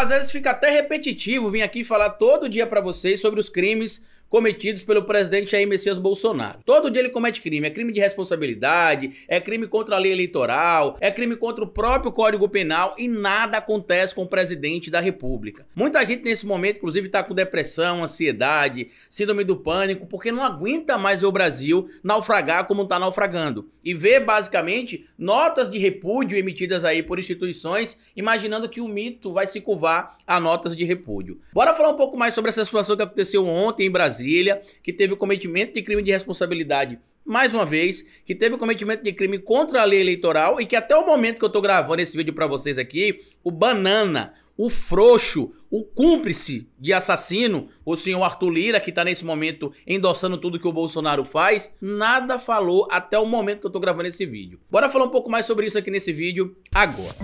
Às vezes fica até repetitivo vir aqui falar todo dia para vocês sobre os crimes, cometidos pelo presidente Jair Messias Bolsonaro. Todo dia ele comete crime, é crime de responsabilidade, é crime contra a lei eleitoral, é crime contra o próprio Código Penal e nada acontece com o presidente da República. Muita gente nesse momento, inclusive, está com depressão, ansiedade, síndrome do pânico, porque não aguenta mais ver o Brasil naufragar como está naufragando. E vê, basicamente, notas de repúdio emitidas aí por instituições, imaginando que o mito vai se curvar a notas de repúdio. Bora falar um pouco mais sobre essa situação que aconteceu ontem em Brasil. Brasília, que teve o cometimento de crime de responsabilidade mais uma vez, que teve o cometimento de crime contra a lei eleitoral e que até o momento que eu tô gravando esse vídeo para vocês aqui, o banana, o frouxo, o cúmplice de assassino, o senhor Arthur Lira, que tá nesse momento endossando tudo que o Bolsonaro faz, nada falou até o momento que eu tô gravando esse vídeo. Bora falar um pouco mais sobre isso aqui nesse vídeo agora.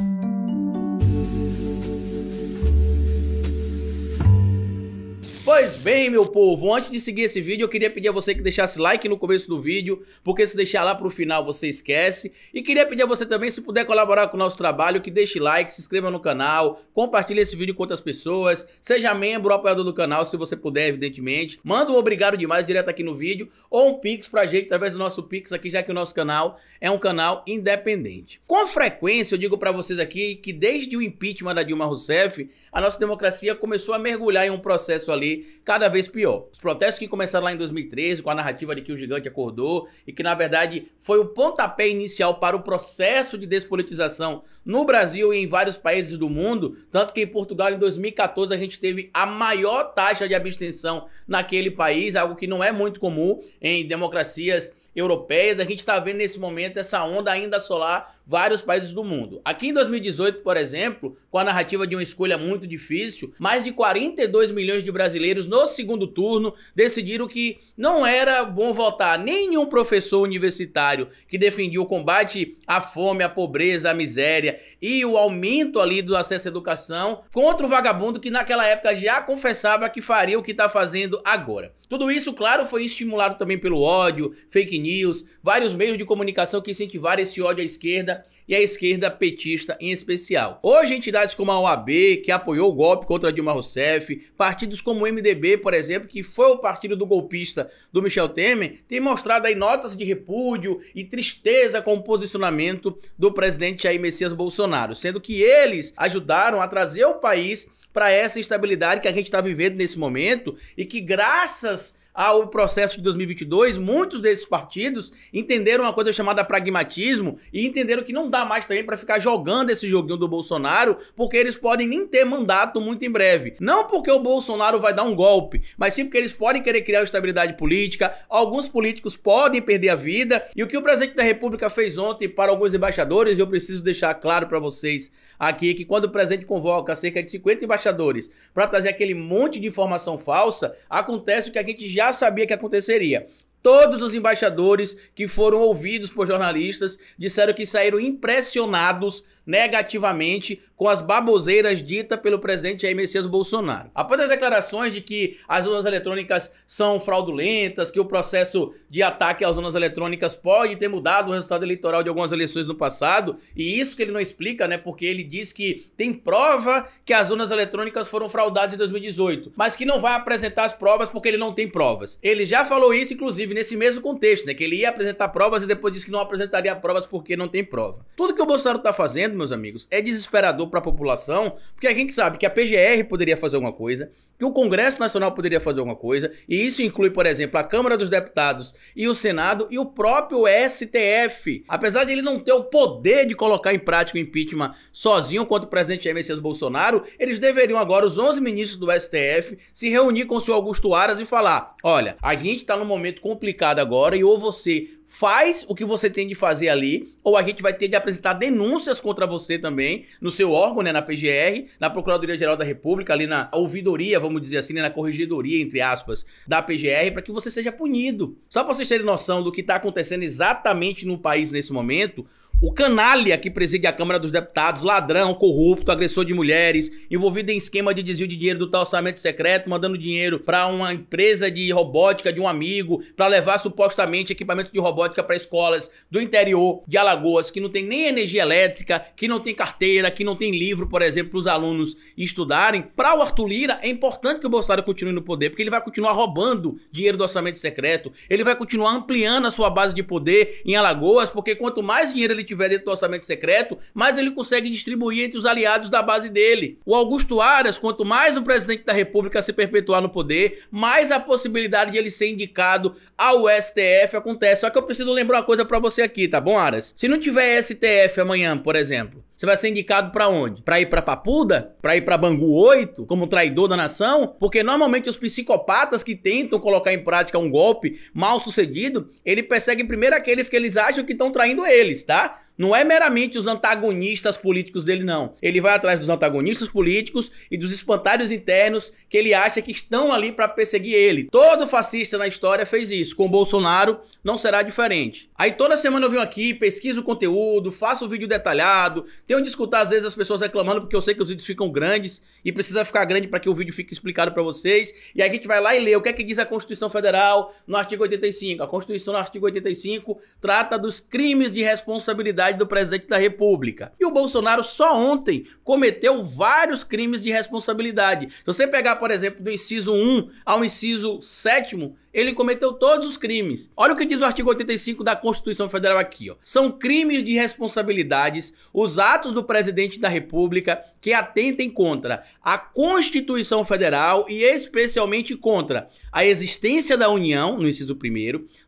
Pois bem, meu povo, antes de seguir esse vídeo, eu queria pedir a você que deixasse like no começo do vídeo, porque se deixar lá pro final você esquece. E queria pedir a você também, se puder colaborar com o nosso trabalho, que deixe like, se inscreva no canal, compartilhe esse vídeo com outras pessoas, seja membro ou apoiador do canal, se você puder, evidentemente. Manda um obrigado demais direto aqui no vídeo, ou um pix pra gente através do nosso pix aqui, já que o nosso canal é um canal independente. Com frequência, eu digo para vocês aqui que desde o impeachment da Dilma Rousseff, a nossa democracia começou a mergulhar em um processo ali cada vez pior. Os protestos que começaram lá em 2013, com a narrativa de que o gigante acordou e que, na verdade, foi o pontapé inicial para o processo de despolitização no Brasil e em vários países do mundo, tanto que em Portugal, em 2014, a gente teve a maior taxa de abstenção naquele país, algo que não é muito comum em democracias europeias, a gente está vendo nesse momento essa onda ainda solar vários países do mundo. Aqui em 2018, por exemplo, com a narrativa de uma escolha muito difícil, mais de 42 milhões de brasileiros no segundo turno decidiram que não era bom votar nenhum professor universitário que defendia o combate à fome, à pobreza, à miséria e o aumento ali do acesso à educação contra o vagabundo que naquela época já confessava que faria o que está fazendo agora. Tudo isso, claro, foi estimulado também pelo ódio, fake news, vários meios de comunicação que incentivaram esse ódio à esquerda e à esquerda petista em especial. Hoje, entidades como a OAB, que apoiou o golpe contra Dilma Rousseff, partidos como o MDB, por exemplo, que foi o partido do golpista do Michel Temer, têm mostrado aí notas de repúdio e tristeza com o posicionamento do presidente Jair Messias Bolsonaro, sendo que eles ajudaram a trazer o país para essa instabilidade que a gente está vivendo nesse momento e que graças ao processo de 2022, muitos desses partidos entenderam uma coisa chamada pragmatismo e entenderam que não dá mais também para ficar jogando esse joguinho do Bolsonaro, porque eles podem nem ter mandato muito em breve. Não porque o Bolsonaro vai dar um golpe, mas sim porque eles podem querer criar estabilidade política, alguns políticos podem perder a vida, e o que o presidente da República fez ontem para alguns embaixadores, eu preciso deixar claro para vocês aqui é que quando o presidente convoca cerca de 50 embaixadores para trazer aquele monte de informação falsa, acontece o que a gente já já sabia que aconteceria. Todos os embaixadores que foram ouvidos por jornalistas disseram que saíram impressionados negativamente com as baboseiras ditas pelo presidente Jair Messias Bolsonaro. Após as declarações de que as urnas eletrônicas são fraudulentas, que o processo de ataque às urnas eletrônicas pode ter mudado o resultado eleitoral de algumas eleições no passado, e isso que ele não explica, né, porque ele diz que tem prova que as urnas eletrônicas foram fraudadas em 2018, mas que não vai apresentar as provas porque ele não tem provas. Ele já falou isso, inclusive, nesse mesmo contexto, né, que ele ia apresentar provas e depois disse que não apresentaria provas porque não tem prova. Tudo que o Bolsonaro tá fazendo, meus amigos, é desesperador para a população, porque a gente sabe que a PGR poderia fazer alguma coisa, que o Congresso Nacional poderia fazer alguma coisa, e isso inclui, por exemplo, a Câmara dos Deputados e o Senado e o próprio STF. Apesar de ele não ter o poder de colocar em prática o impeachment sozinho contra o presidente Jair Messias Bolsonaro, eles deveriam agora, os 11 ministros do STF, se reunir com o senhor Augusto Aras e falar: olha, a gente está num momento complicado agora e ou você faz o que você tem de fazer ali, ou a gente vai ter de apresentar denúncias contra você também no seu órgão, né, na PGR, na Procuradoria-Geral da República, ali na ouvidoria, vamos dizer assim, né, na corregedoria, entre aspas, da PGR, para que você seja punido. Só para vocês terem noção do que está acontecendo exatamente no país nesse momento, o canalha que preside a Câmara dos Deputados, ladrão, corrupto, agressor de mulheres, envolvido em esquema de desvio de dinheiro do tal orçamento secreto, mandando dinheiro para uma empresa de robótica de um amigo, para levar supostamente equipamento de robótica para escolas do interior de Alagoas, que não tem nem energia elétrica, que não tem carteira, que não tem livro, por exemplo, para os alunos estudarem. Para o Arthur Lira, é importante que o Bolsonaro continue no poder, porque ele vai continuar roubando dinheiro do orçamento secreto, ele vai continuar ampliando a sua base de poder em Alagoas, porque quanto mais dinheiro ele tiver dentro do orçamento secreto, mais ele consegue distribuir entre os aliados da base dele. O Augusto Aras, quanto mais o presidente da República se perpetuar no poder, mais a possibilidade de ele ser indicado ao STF acontece. Só que eu preciso lembrar uma coisa para você aqui, tá bom, Aras? Se não tiver STF amanhã, por exemplo, você vai ser indicado para onde? Para ir para Papuda? Para ir para Bangu 8 como traidor da nação? Porque normalmente os psicopatas que tentam colocar em prática um golpe mal sucedido, ele persegue primeiro aqueles que eles acham que estão traindo eles, tá? Não é meramente os antagonistas políticos dele, não. Ele vai atrás dos antagonistas políticos e dos espantalhos internos que ele acha que estão ali para perseguir ele. Todo fascista na história fez isso. Com Bolsonaro não será diferente. Aí toda semana eu venho aqui, pesquiso o conteúdo, faço o vídeo detalhado, tenho de escutar às vezes as pessoas reclamando porque eu sei que os vídeos ficam grandes e precisa ficar grande para que o vídeo fique explicado para vocês. E aí a gente vai lá e lê o que é que diz a Constituição Federal no artigo 85. A Constituição no artigo 85 trata dos crimes de responsabilidade do presidente da República. E o Bolsonaro só ontem cometeu vários crimes de responsabilidade. Se você pegar, por exemplo, do inciso 1 ao inciso 7 ele cometeu todos os crimes. Olha o que diz o artigo 85 da Constituição Federal aqui, ó. São crimes de responsabilidades os atos do presidente da República que atentem contra a Constituição Federal e especialmente contra a existência da União, no inciso 1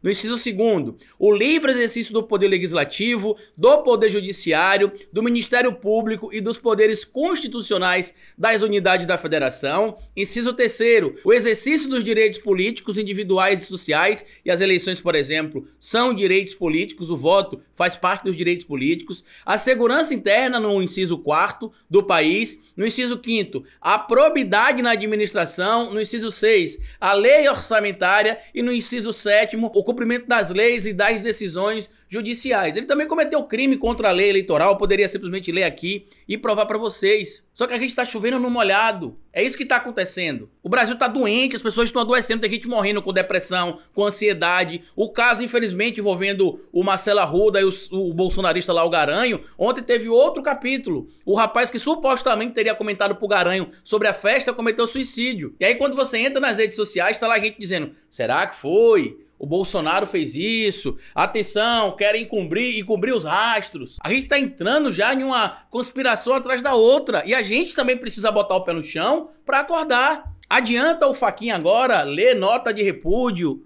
no inciso 2 o livre exercício do poder legislativo, do poder judiciário, do Ministério Público e dos poderes constitucionais das unidades da federação, inciso 3 o exercício dos direitos políticos individuais e sociais, e as eleições, por exemplo, são direitos políticos, o voto faz parte dos direitos políticos. A segurança interna no inciso 4 do país, no inciso 5 a probidade na administração, no inciso 6 a lei orçamentária e no inciso 7 o cumprimento das leis e das decisões judiciais. Ele também cometeu crime contra a lei eleitoral, poderia simplesmente ler aqui e provar para vocês. Só que a gente está chovendo no molhado. É isso que está acontecendo. O Brasil está doente, as pessoas estão adoecendo, tem gente morrendo com depressão, com ansiedade. O caso, infelizmente, envolvendo o Marcelo Arruda e o, o bolsonarista lá, o Garanho, ontem teve outro capítulo. O rapaz que supostamente teria comentado pro Garanho sobre a festa cometeu suicídio. E aí, quando você entra nas redes sociais, está lá gente dizendo: será que foi? O Bolsonaro fez isso. Atenção, querem e cobrir os rastros. A gente tá entrando já em uma conspiração atrás da outra. E a gente também precisa botar o pé no chão para acordar. Adianta o Faquinha agora ler nota de repúdio,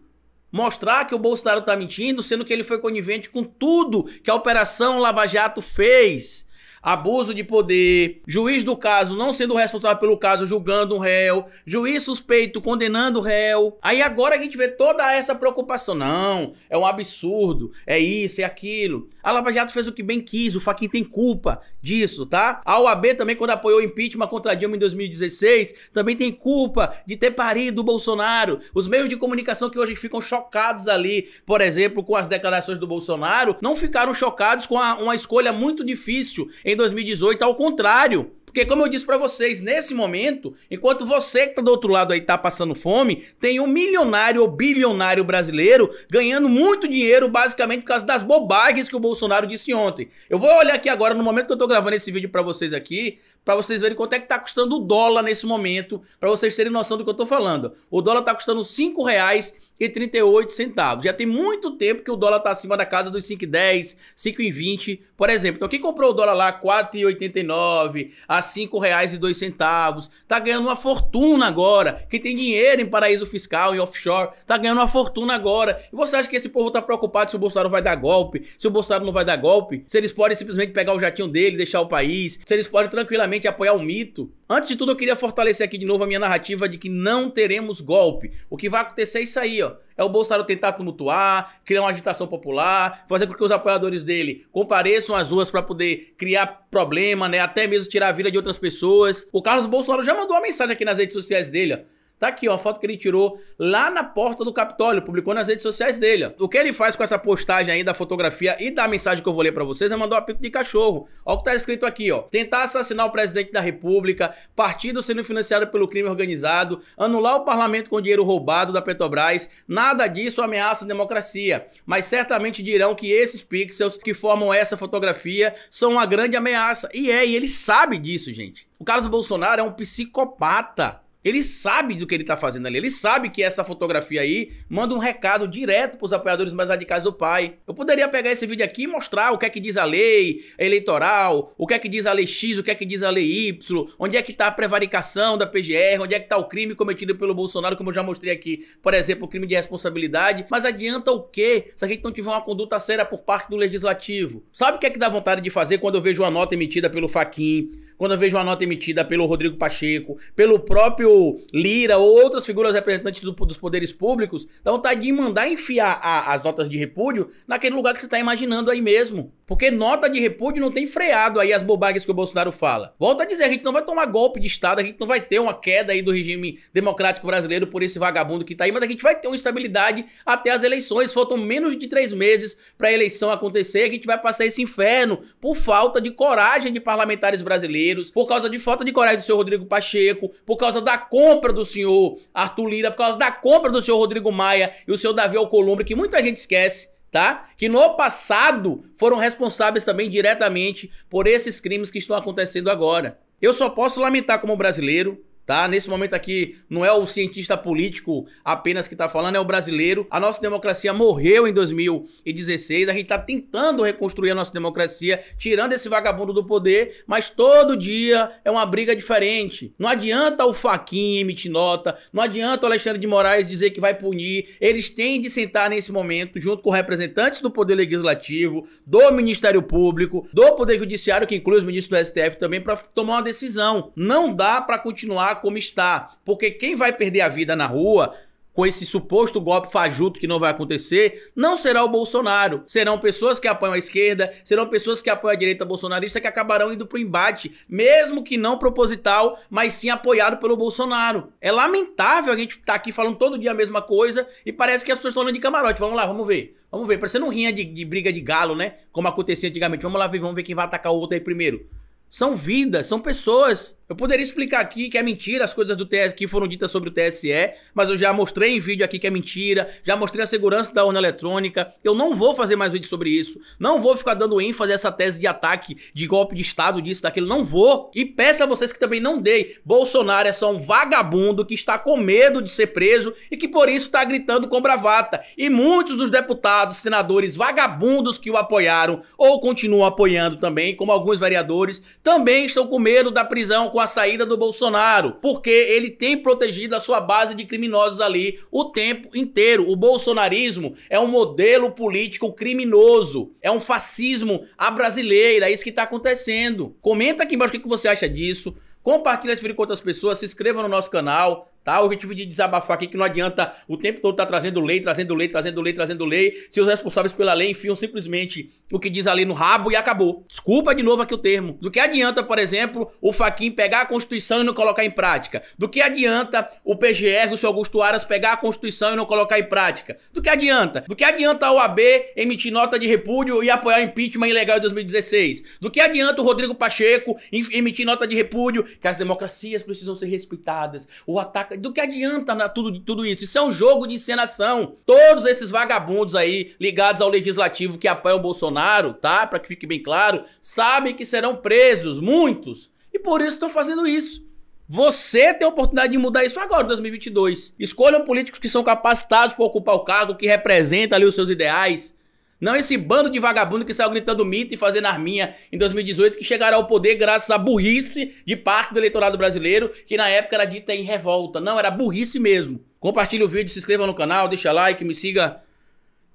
mostrar que o Bolsonaro tá mentindo, sendo que ele foi conivente com tudo que a Operação Lava Jato fez abuso de poder, juiz do caso não sendo responsável pelo caso julgando um réu, juiz suspeito condenando o réu. Aí agora a gente vê toda essa preocupação. Não, é um absurdo, é isso, é aquilo. A Lava Jato fez o que bem quis, o Faquin tem culpa disso, tá? A OAB também, quando apoiou o impeachment contra Dilma em 2016, também tem culpa de ter parido o Bolsonaro. Os meios de comunicação que hoje ficam chocados ali, por exemplo, com as declarações do Bolsonaro, não ficaram chocados com a, uma escolha muito difícil em em 2018, ao contrário. Porque como eu disse para vocês, nesse momento, enquanto você que tá do outro lado aí tá passando fome, tem um milionário ou bilionário brasileiro ganhando muito dinheiro basicamente por causa das bobagens que o Bolsonaro disse ontem. Eu vou olhar aqui agora no momento que eu tô gravando esse vídeo para vocês aqui, para vocês verem quanto é que tá custando o dólar nesse momento, para vocês terem noção do que eu tô falando. O dólar tá custando cinco reais e 38 centavos. Já tem muito tempo que o dólar está acima da casa dos 5,10, 5,20, por exemplo. Então quem comprou o dólar lá 4,89 a R$ 5,02, tá ganhando uma fortuna agora. Quem tem dinheiro em paraíso fiscal e offshore, tá ganhando uma fortuna agora. E você acha que esse povo tá preocupado se o Bolsonaro vai dar golpe, se o Bolsonaro não vai dar golpe? Se eles podem simplesmente pegar o jatinho dele, deixar o país, se eles podem tranquilamente apoiar o mito? Antes de tudo, eu queria fortalecer aqui de novo a minha narrativa de que não teremos golpe. O que vai acontecer é isso aí, ó. É o Bolsonaro tentar tumultuar, criar uma agitação popular, fazer com que os apoiadores dele compareçam às ruas para poder criar problema, né? Até mesmo tirar a vida de outras pessoas. O Carlos Bolsonaro já mandou uma mensagem aqui nas redes sociais dele, ó. Tá aqui, ó, a foto que ele tirou lá na porta do Capitólio, publicou nas redes sociais dele. Ó. O que ele faz com essa postagem aí da fotografia e da mensagem que eu vou ler para vocês é mandar um apito de cachorro. Ó o que tá escrito aqui, ó. Tentar assassinar o presidente da República, partido sendo financiado pelo crime organizado, anular o parlamento com dinheiro roubado da Petrobras, nada disso ameaça a democracia, mas certamente dirão que esses pixels que formam essa fotografia são uma grande ameaça. E é, e ele sabe disso, gente. O cara do Bolsonaro é um psicopata. Ele sabe do que ele está fazendo ali. Ele sabe que essa fotografia aí manda um recado direto para os apoiadores mais radicais do pai. Eu poderia pegar esse vídeo aqui e mostrar o que é que diz a lei eleitoral, o que é que diz a lei X, o que é que diz a lei Y, onde é que está a prevaricação da PGR, onde é que está o crime cometido pelo Bolsonaro, como eu já mostrei aqui, por exemplo, o crime de responsabilidade. Mas adianta o quê se a gente não tiver uma conduta séria por parte do legislativo? Sabe o que é que dá vontade de fazer quando eu vejo uma nota emitida pelo Faquin, quando eu vejo uma nota emitida pelo Rodrigo Pacheco, pelo próprio Lira ou outras figuras representantes do, dos poderes públicos, dá vontade de mandar enfiar a, as notas de repúdio naquele lugar que você está imaginando aí mesmo. Porque nota de repúdio não tem freado aí as bobagens que o Bolsonaro fala. Volta a dizer, a gente não vai tomar golpe de Estado, a gente não vai ter uma queda aí do regime democrático brasileiro por esse vagabundo que está aí, mas a gente vai ter uma estabilidade até as eleições. Faltam menos de três meses para a eleição acontecer, a gente vai passar esse inferno por falta de coragem de parlamentares brasileiros, por causa de falta de coragem do seu Rodrigo Pacheco, por causa da compra do senhor Arthur Lira, por causa da compra do senhor Rodrigo Maia e o senhor Davi Alcolumbre, que muita gente esquece, tá? Que no passado foram responsáveis também diretamente por esses crimes que estão acontecendo agora. Eu só posso lamentar como brasileiro, tá? Nesse momento aqui, não é o cientista político apenas que está falando, é o brasileiro. A nossa democracia morreu em 2016, a gente está tentando reconstruir a nossa democracia, tirando esse vagabundo do poder, mas todo dia é uma briga diferente. Não adianta o Faquinha emitir nota, não adianta o Alexandre de Moraes dizer que vai punir. Eles têm de sentar nesse momento, junto com representantes do Poder Legislativo, do Ministério Público, do Poder Judiciário, que inclui os ministros do STF também, para tomar uma decisão. Não dá para continuar como está. Porque quem vai perder a vida na rua com esse suposto golpe fajuto que não vai acontecer, não será o Bolsonaro. Serão pessoas que apoiam a esquerda, serão pessoas que apoiam a direita bolsonarista que acabarão indo pro embate, mesmo que não proposital, mas sim apoiado pelo Bolsonaro. É lamentável a gente estar tá aqui falando todo dia a mesma coisa e parece que as pessoas estão andando de camarote. Vamos lá, vamos ver. Vamos ver, parecendo um rinha de, de briga de galo, né? Como acontecia antigamente. Vamos lá ver, vamos ver quem vai atacar o outro aí primeiro. São vidas, são pessoas. Eu poderia explicar aqui que é mentira as coisas do TSE que foram ditas sobre o TSE, mas eu já mostrei em vídeo aqui que é mentira, já mostrei a segurança da urna eletrônica. Eu não vou fazer mais vídeo sobre isso. Não vou ficar dando ênfase a essa tese de ataque, de golpe de Estado, disso, daquilo. Não vou. E peço a vocês que também não deem. Bolsonaro é só um vagabundo que está com medo de ser preso e que por isso está gritando com bravata. E muitos dos deputados, senadores vagabundos que o apoiaram ou continuam apoiando também, como alguns vereadores, também estão com medo da prisão com a saída do Bolsonaro, porque ele tem protegido a sua base de criminosos ali o tempo inteiro. O bolsonarismo é um modelo político criminoso, é um fascismo à brasileira, é isso que está acontecendo. Comenta aqui embaixo o que você acha disso. Compartilhe esse vídeo com outras pessoas, se inscreva no nosso canal, Tá? O objetivo de desabafar aqui que não adianta o tempo todo estar tá trazendo lei, trazendo lei, trazendo lei, trazendo lei. Se os responsáveis pela lei enfiam simplesmente o que diz ali no rabo e acabou. Desculpa de novo aqui o termo. Do que adianta, por exemplo, o Faquin pegar a Constituição e não colocar em prática? Do que adianta o PGR, o seu Augusto Aras, pegar a Constituição e não colocar em prática? Do que adianta? Do que adianta a OAB emitir nota de repúdio e apoiar o impeachment ilegal em 2016? Do que adianta o Rodrigo Pacheco emitir nota de repúdio que as democracias precisam ser respeitadas? O ataque do que adianta na, tudo, tudo isso? Isso é um jogo de encenação. Todos esses vagabundos aí ligados ao legislativo que apoiam o Bolsonaro, tá? Para que fique bem claro, sabem que serão presos, muitos. E por isso estão fazendo isso. Você tem a oportunidade de mudar isso agora, em 2022. Escolham políticos que são capacitados para ocupar o cargo, que representam ali os seus ideais, não esse bando de vagabundo que saiu gritando mito e fazendo arminha em 2018, que chegará ao poder graças à burrice de parte do eleitorado brasileiro, que na época era dita em revolta. Não, era burrice mesmo. Compartilhe o vídeo, se inscreva no canal, deixa like, me siga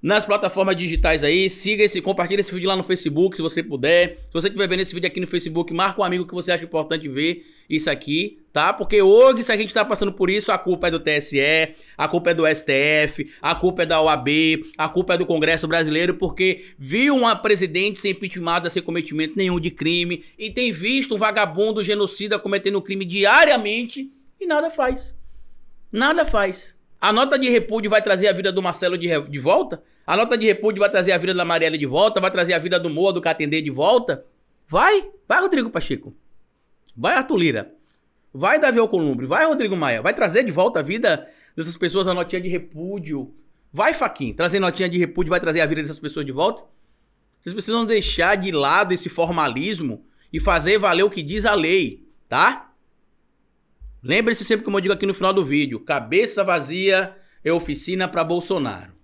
nas plataformas digitais aí. Siga esse, compartilha esse vídeo lá no Facebook, se você puder. Se você estiver vendo esse vídeo aqui no Facebook, marca um amigo que você acha importante ver isso aqui, tá? Porque hoje, se a gente tá passando por isso, a culpa é do TSE, a culpa é do STF, a culpa é da OAB, a culpa é do Congresso Brasileiro, porque viu uma presidente ser impeachmentada sem cometimento nenhum de crime e tem visto um vagabundo genocida cometendo crime diariamente e nada faz. Nada faz. A nota de repúdio vai trazer a vida do Marcelo de, de volta? A nota de repúdio vai trazer a vida da Marielle de volta? Vai trazer a vida do Moa, do Catendê de volta? Vai, vai Rodrigo Pacheco. Vai Arthur Lira. Vai Davi Alcolumbre. Vai Rodrigo Maia. Vai trazer de volta a vida dessas pessoas a notinha de repúdio. Vai Faquin, trazer notinha de repúdio vai trazer a vida dessas pessoas de volta? Vocês precisam deixar de lado esse formalismo e fazer valer o que diz a lei, tá? Lembre-se sempre, como eu digo aqui no final do vídeo: cabeça vazia é oficina para Bolsonaro.